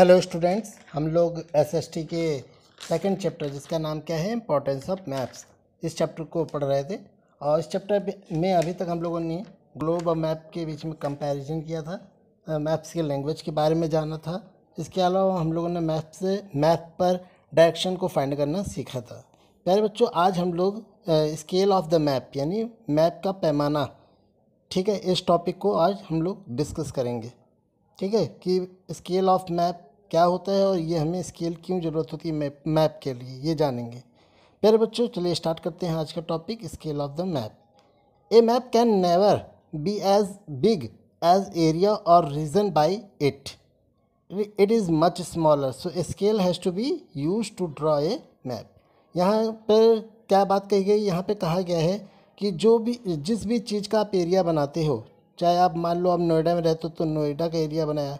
hello students हम लोग SST के सेकंड चैप्टर जिसका नाम क्या है इम्पोर्टेंस ऑफ मैप्स इस चैप्टर को पढ़ रहे थे और इस चैप्टर में अभी तक हम लोगों ने ग्लोब और मैप के बीच में कंपैरिजन किया था मैप्स के लैंग्वेज के बारे में जाना था इसके अलावा हम लोगों ने मैप से मैप पर डायरेक्शन को फाइंड करना सीखा था प्यारे बच्चों आज हम लोग स्केल ऑफ द मैप यानी मैप का पैमाना ठीक है इस टॉपिक को आज हम लोग डिस्कस करेंगे ठीक है कि स्केल ऑफ मैप क्या होता है और ये हमें स्केल क्यों ज़रूरत होती है मैप मैप के लिए ये जानेंगे प्यारे बच्चों चलिए स्टार्ट करते हैं आज का topic scale of the map a map can never be as big as area or region by it it is much smaller so scale has to be use to draw a map यहाँ पर क्या बात कही गई यहाँ पर कहा गया है कि जो भी जिस भी चीज़ का आप एरिया बनाते हो चाहे आप मान लो आप नोएडा में रहते हो तो नोएडा का एरिया बनाया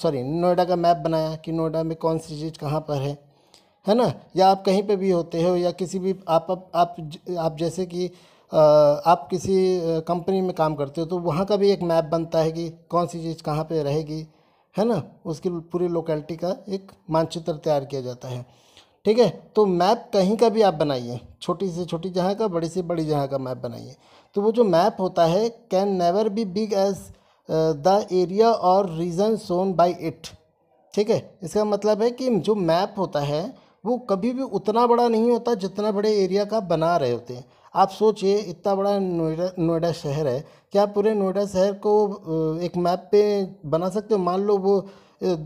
सॉरी नोएडा का मैप बनाया कि नोएडा में कौन सी चीज़ कहाँ पर है है ना या आप कहीं पे भी होते हो या किसी भी आप आप आप, आप जैसे कि आप किसी कंपनी में काम करते हो तो वहाँ का भी एक मैप बनता है कि कौन सी चीज़ कहाँ पे रहेगी है ना उसकी पूरी लोकेलिटी का एक मानचित्र तैयार किया जाता है ठीक है तो मैप कहीं का भी आप बनाइए छोटी से छोटी जगह का बड़ी से बड़ी जगह का मैप बनाइए तो वो जो मैप होता है can never be big as the area or region shown by it ठीक है इसका मतलब है कि जो मैप होता है वो कभी भी उतना बड़ा नहीं होता जितना बड़े एरिया का बना रहे होते हैं आप सोचिए इतना बड़ा नोएडा नोएडा शहर है क्या पूरे नोएडा शहर को एक मैप पे बना सकते हो मान लो वो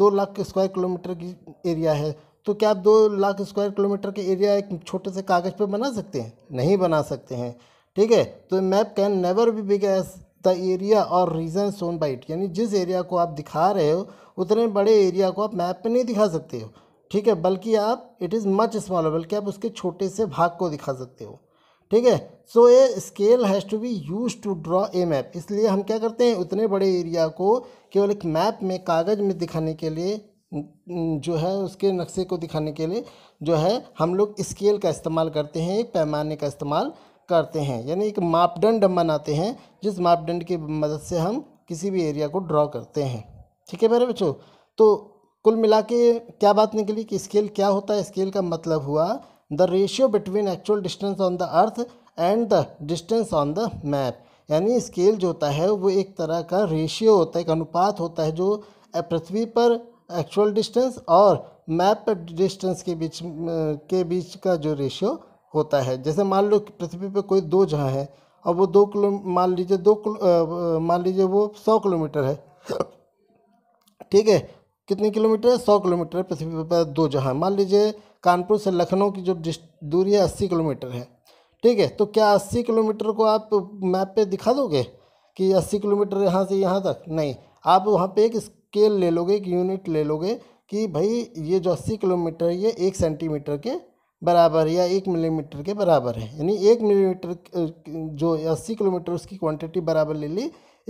दो लाख स्क्वायर किलोमीटर की एरिया है तो क्या आप दो लाख स्क्वायर किलोमीटर के एरिया एक छोटे से कागज़ पे बना सकते हैं नहीं बना सकते हैं ठीक है तो map can never be big as the area or region shown by it यानी जिस एरिया को आप दिखा रहे हो उतने बड़े एरिया को आप मैप पे नहीं दिखा सकते हो ठीक है बल्कि आप इट इज़ मच स्मॉलर बल्कि आप उसके छोटे से भाग को दिखा सकते हो ठीक है so a scale has to be use to draw a map इसलिए हम क्या करते हैं उतने बड़े एरिया को केवल एक मैप में कागज़ में दिखाने के लिए जो है उसके नक्शे को दिखाने के लिए जो है हम लोग स्केल का इस्तेमाल करते हैं एक पैमाने का इस्तेमाल करते हैं यानी एक मापदंड बनाते हैं जिस मापदंड की मदद से हम किसी भी एरिया को ड्रॉ करते हैं ठीक है मेरे बच्चों तो कुल मिला के क्या बात निकली कि स्केल क्या होता है स्केल का मतलब हुआ the ratio between actual distance on the earth and the distance on the map यानी स्केल जो होता है वो एक तरह का रेशियो होता है एक अनुपात होता है जो पृथ्वी पर एक्चुअल डिस्टेंस और मैप डिस्टेंस के बीच के बीच का जो रेशियो होता है जैसे मान लो पृथ्वी पर कोई दो जहाँ है और वो दो किलो मान लीजिए दो मान लीजिए वो सौ किलोमीटर है ठीक है कितने किलोमीटर है सौ किलोमीटर है पृथ्वी पर दो जहाँ मान लीजिए कानपुर से लखनऊ की जो दूरी है अस्सी किलोमीटर है ठीक है तो क्या अस्सी किलोमीटर को आप मैप पे दिखा दोगे कि अस्सी किलोमीटर यहाँ से यहाँ तक नहीं आप वहाँ पे एक स्केल ले लोगे एक यूनिट ले लोगे कि भाई ये जो अस्सी किलोमीटर है ये एक सेंटीमीटर के बराबर या एक मिलीमीटर के बराबर है यानी एक मिलीमीटर जो अस्सी किलोमीटर उसकी क्वांटिटी बराबर ले ली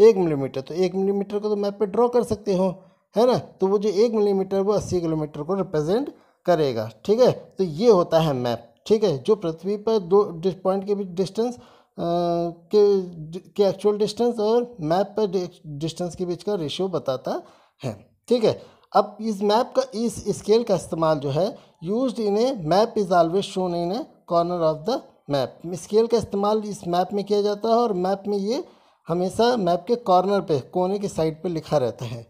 एक मिलीमीटर तो एक मिलीमीटर को तो मैप पे ड्रॉ कर सकते हो है ना तो वो जो एक मिलीमीटर वो अस्सी किलोमीटर को रिप्रेजेंट करेगा ठीक है तो ये होता है मैप ठीक है जो पृथ्वी पर दो पॉइंट के बीच डिस्टेंस के के एक्चुअल डिस्टेंस और मैप पर डिस्टेंस के बीच का रेशियो बताता है ठीक है अब इस मैप का इस स्केल का इस्तेमाल जो है use in a map is always shown in a corner of the map scale का इस्तेमाल इस मैप में किया जाता है और मैप में ये हमेशा मैप के कॉर्नर पे कोने के साइड पे लिखा रहता है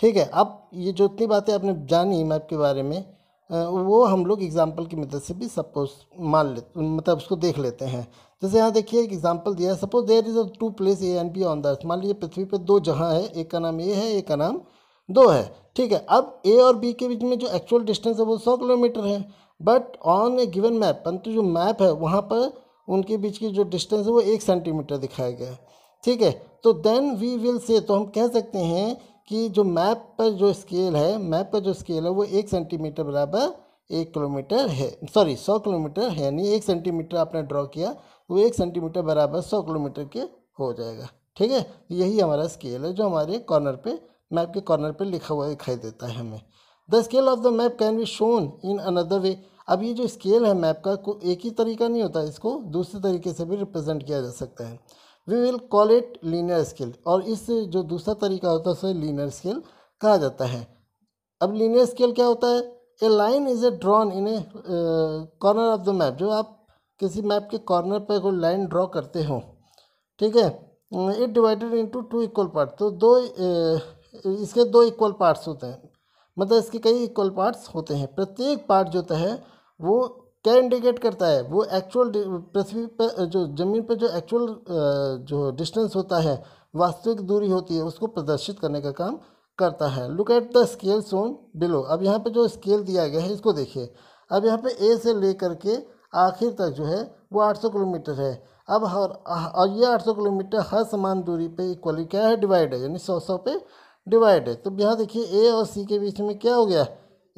ठीक है अब ये जो इतनी बातें आपने जानी मैप के बारे में वो हम लोग एग्ज़ाम्पल की मदद से भी सपोज मान ले मतलब उसको देख लेते हैं जैसे यहाँ देखिए एक एग्जाम्पल दिया है suppose there is a two place A and B on the मान लीजिए पृथ्वी पर दो जहाँ है एक का नाम ए है एक का नाम दो है ठीक है अब ए और बी के बीच में जो एक्चुअल डिस्टेंस है वो सौ किलोमीटर है but on a given map परंतु जो मैप है वहाँ पर उनके बीच की जो डिस्टेंस है वो एक सेंटीमीटर दिखाया गया ठीक है तो देन वी विल से तो हम कह सकते हैं कि जो मैप पर जो स्केल है मैप पर जो स्केल है वो एक सेंटीमीटर बराबर एक किलोमीटर है सॉरी सौ किलोमीटर है यानी एक सेंटीमीटर आपने ड्रॉ किया वो एक सेंटीमीटर बराबर सौ किलोमीटर के हो जाएगा ठीक है यही हमारा स्केल है जो हमारे कॉर्नर पर मैप के कॉर्नर पर लिखा हुआ दिखाई देता है हमें the scale of the map can be shown in another way अब ये जो स्केल है मैप का कोई एक ही तरीका नहीं होता इसको दूसरे तरीके से भी रिप्रेजेंट किया जा सकता है we will call it linear scale और इस जो दूसरा तरीका होता है उसे लीनियर स्केल कहा जाता है अब लीनियर स्केल क्या होता है a line is a drawn in a corner of the map जो आप किसी मैप के कॉर्नर पर कोई लाइन ड्रॉ करते हो ठीक है it divided into two equal part तो दो uh, इसके दो इक्वल पार्ट्स होते हैं मतलब इसके कई इक्वल पार्ट्स होते हैं प्रत्येक पार्ट जो होता है वो क्या इंडिकेट करता है वो एक्चुअल पृथ्वी पर जो ज़मीन पर जो एक्चुअल जो डिस्टेंस होता है वास्तविक दूरी होती है उसको प्रदर्शित करने का काम करता है look at the scale shown below अब यहाँ पे जो स्केल दिया गया है इसको देखिए अब यहाँ पे ए से लेकर के आखिर तक जो है वो 800 किलोमीटर है अब हर और ये 800 किलोमीटर हर समान दूरी पे इक्वली क्या है डिवाइड है यानी सौ सौ पे डिवाइड है तो यहाँ देखिए ए और सी के बीच में क्या हो गया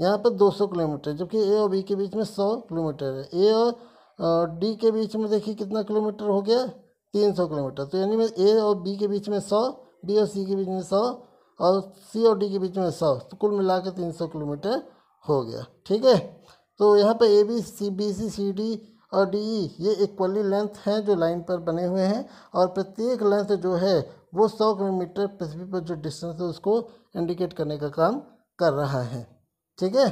यहाँ पर 200 किलोमीटर जबकि ए और बी के बीच में 100 किलोमीटर है ए और डी के बीच में देखिए कितना किलोमीटर हो गया 300 किलोमीटर तो यानी ए और बी के बीच में 100 बी और सी के बीच में 100 और सी और डी के बीच में 100 तो कुल मिला के तीन किलोमीटर हो गया ठीक है तो यहाँ पर A B C B C C D और डी ई ये इक्वली लेंथ हैं जो लाइन पर बने हुए हैं और प्रत्येक लेंथ जो है वो सौ किलोमीटर पृथ्वी पर जो डिस्टेंस है उसको इंडिकेट करने का काम कर रहा है ठीक है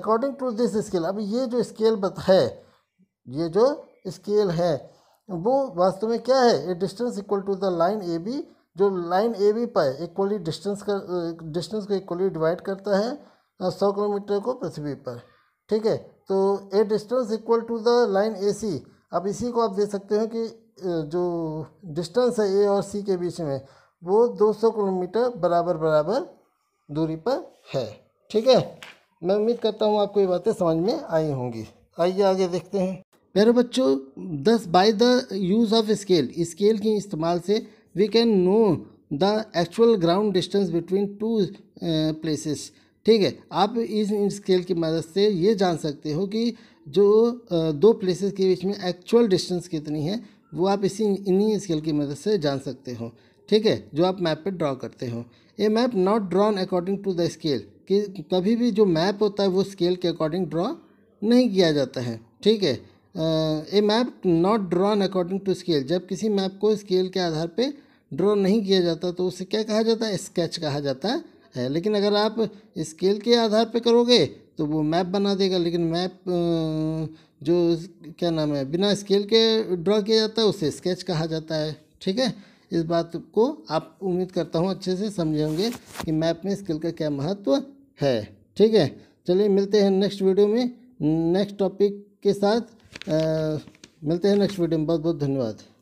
अकॉर्डिंग टू दिस स्केल अब ये जो स्केल है ये जो स्केल है वो वास्तव में क्या है a distance equal to the line A B जो लाइन ए बी पर इक्वली डिस्टेंस का डिस्टेंस को इक्वली डिवाइड करता है सौ किलोमीटर को पृथ्वी पर ठीक है तो a distance equal to the line A C अब इसी को आप देख सकते हो कि जो डिस्टेंस है ए और सी के बीच में वो 200 किलोमीटर बराबर बराबर दूरी पर है ठीक है मैं उम्मीद करता हूँ आपको ये बातें समझ में आई होंगी आइए आगे देखते हैं प्यारे बच्चों thus by the use of scale scale के इस्तेमाल से we can know the actual ground distance between two places ठीक है आप इस स्केल की मदद से ये जान सकते हो कि जो दो प्लेसेस के बीच में एक्चुअल डिस्टेंस कितनी है वो आप इसी इन्हीं स्केल की मदद से जान सकते हो ठीक है जो आप मैप पे ड्रॉ करते हो ये map not drawn according to the scale कि कभी भी जो मैप होता है वो स्केल के अकॉर्डिंग ड्रॉ नहीं किया जाता है ठीक है a map not drawn according to scale जब किसी मैप को स्केल के आधार पर ड्रॉ नहीं किया जाता तो उसे क्या कहा जाता है स्केच कहा जाता है है लेकिन अगर आप स्केल के आधार पर करोगे तो वो मैप बना देगा लेकिन मैप जो क्या नाम है बिना स्केल के ड्रॉ किया जाता है उसे स्केच कहा जाता है ठीक है इस बात को आप उम्मीद करता हूँ अच्छे से समझे होंगे कि मैप में स्किल का क्या महत्व है ठीक है चलिए मिलते हैं नेक्स्ट वीडियो में नेक्स्ट टॉपिक के साथ आ, मिलते हैं नेक्स्ट वीडियो में बहुत बहुत धन्यवाद